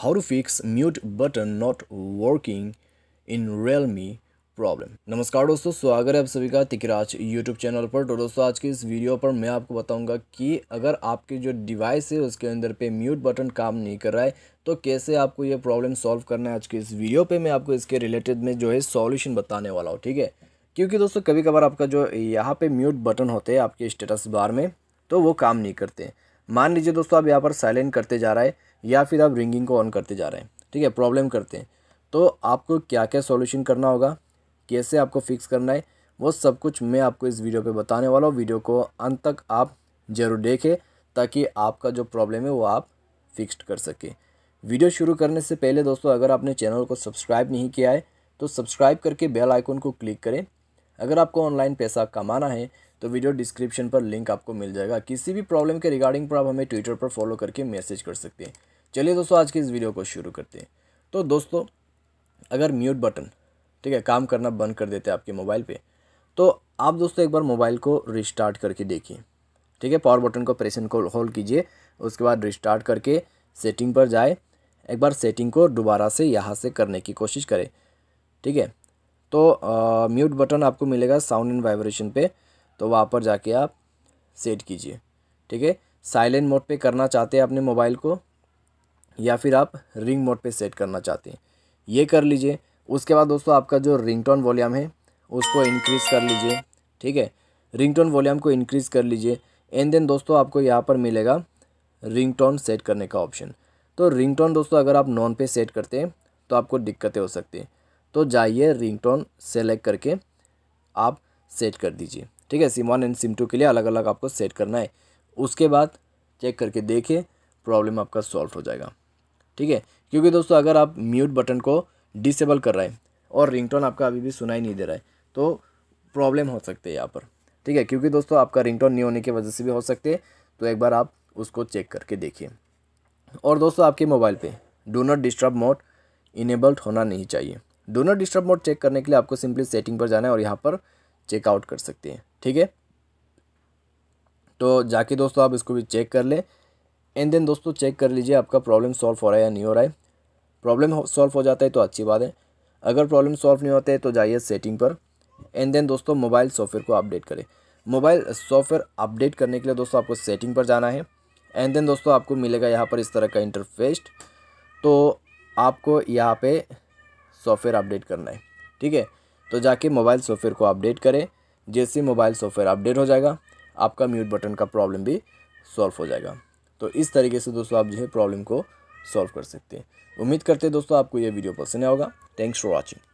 how to fix mute button not working in realme problem नमस्कार दोस्तों स्वागत है आप सभी का तिकराज यूट्यूब चैनल पर तो दोस्तों आज के इस वीडियो पर मैं आपको बताऊंगा कि अगर आपके जो डिवाइस है उसके अंदर पे म्यूट बटन काम नहीं कर रहा है तो कैसे आपको ये प्रॉब्लम सॉल्व करना है आज की इस वीडियो पे मैं आपको इसके रिलेटेड में जो है सॉल्यूशन बताने वाला हूँ ठीक है क्योंकि दोस्तों कभी कभार आपका जो यहाँ पर म्यूट बटन होते हैं आपके स्टेटस बार में तो वो काम नहीं करते मान लीजिए दोस्तों आप यहाँ पर साइलेंट करते जा रहा है या फिर आप रिंगिंग को ऑन करते जा रहे हैं ठीक है प्रॉब्लम करते हैं तो आपको क्या क्या सॉल्यूशन करना होगा कैसे आपको फिक्स करना है वो सब कुछ मैं आपको इस वीडियो पे बताने वाला हूँ वीडियो को अंत तक आप ज़रूर देखें ताकि आपका जो प्रॉब्लम है वो आप फिक्स्ड कर सकें वीडियो शुरू करने से पहले दोस्तों अगर आपने चैनल को सब्सक्राइब नहीं किया है तो सब्सक्राइब करके बेल आइकन को क्लिक करें अगर आपको ऑनलाइन पैसा कमाना है तो वीडियो डिस्क्रिप्शन पर लिंक आपको मिल जाएगा किसी भी प्रॉब्लम के रिगार्डिंग पर आप हमें ट्विटर पर फॉलो करके मैसेज कर सकते हैं चलिए दोस्तों आज की इस वीडियो को शुरू करते हैं तो दोस्तों अगर म्यूट बटन ठीक है काम करना बंद कर देते हैं आपके मोबाइल पर तो आप दोस्तों एक बार मोबाइल को रिस्टार्ट करके देखिए ठीक है पावर बटन को प्रेसन को होल्ड कीजिए उसके बाद रिस्टार्ट करके सेटिंग पर जाए एक बार सेटिंग को दोबारा से यहाँ से करने की कोशिश करें ठीक है तो म्यूट बटन आपको मिलेगा साउंड एंड वाइब्रेशन पे तो वहाँ पर जाके आप सेट कीजिए ठीक है साइलेंट मोड पे करना चाहते हैं अपने मोबाइल को या फिर आप रिंग मोड पे सेट करना चाहते हैं ये कर लीजिए उसके बाद दोस्तों आपका जो रिंगटोन वॉल्यूम है उसको इनक्रीज़ कर लीजिए ठीक है रिंगटोन वॉल्यूम को इनक्रीज़ कर लीजिए एंड देन दोस्तों आपको यहाँ पर मिलेगा रिंगटोन सेट करने का ऑप्शन तो रिंगटोन दोस्तों अगर आप नॉन पे सेट करते हैं तो आपको दिक्कतें हो सकती हैं तो जाइए रिंगटोन सेलेक्ट करके आप सेट कर दीजिए ठीक है SIM one and SIM two के लिए अलग अलग आपको सेट करना है उसके बाद चेक करके देखें प्रॉब्लम आपका सॉल्व हो जाएगा ठीक है क्योंकि दोस्तों अगर आप म्यूट बटन को डिसेबल कर रहे हैं और रिंगटोन आपका अभी भी सुनाई नहीं दे रहा है तो प्रॉब्लम हो सकती है यहाँ पर ठीक है क्योंकि दोस्तों आपका रिंगटोन नहीं होने की वजह से भी हो सकते हैं तो एक बार आप उसको चेक करके देखिए और दोस्तों आपके मोबाइल पे do not disturb mode enabled होना नहीं चाहिए do not disturb mode check करने के लिए आपको सिंपली सेटिंग पर जाना है और यहाँ पर चेकआउट कर सकते हैं ठीक है तो जाके दोस्तों आप इसको भी चेक कर लें एंड देन दोस्तों चेक कर लीजिए आपका प्रॉब्लम सॉल्व हो रहा है या नहीं हो रहा है प्रॉब्लम सॉल्व हो जाता है तो अच्छी बात है अगर प्रॉब्लम सॉल्व नहीं होता है तो जाइए सेटिंग पर एंड देन दोस्तों मोबाइल सॉफ्टवेयर को अपडेट करें मोबाइल सॉफ्टवेयर अपडेट करने के लिए दोस्तों आपको सेटिंग पर जाना है एंड देन दोस्तों आपको मिलेगा यहाँ पर इस तरह का इंटरफेस्ट तो आपको यहाँ पे सॉफ्टवेयर अपडेट करना है ठीक है तो जाके मोबाइल सॉफ्टवेयर को अपडेट करें जैसे मोबाइल सॉफ्टवेयर अपडेट हो जाएगा आपका म्यूट बटन का प्रॉब्लम भी सॉल्व हो जाएगा तो इस तरीके से दोस्तों आप जो है प्रॉब्लम को सॉल्व कर सकते हैं उम्मीद करते हैं दोस्तों आपको यह वीडियो पसंद आएगा थैंक्स फॉर वॉचिंग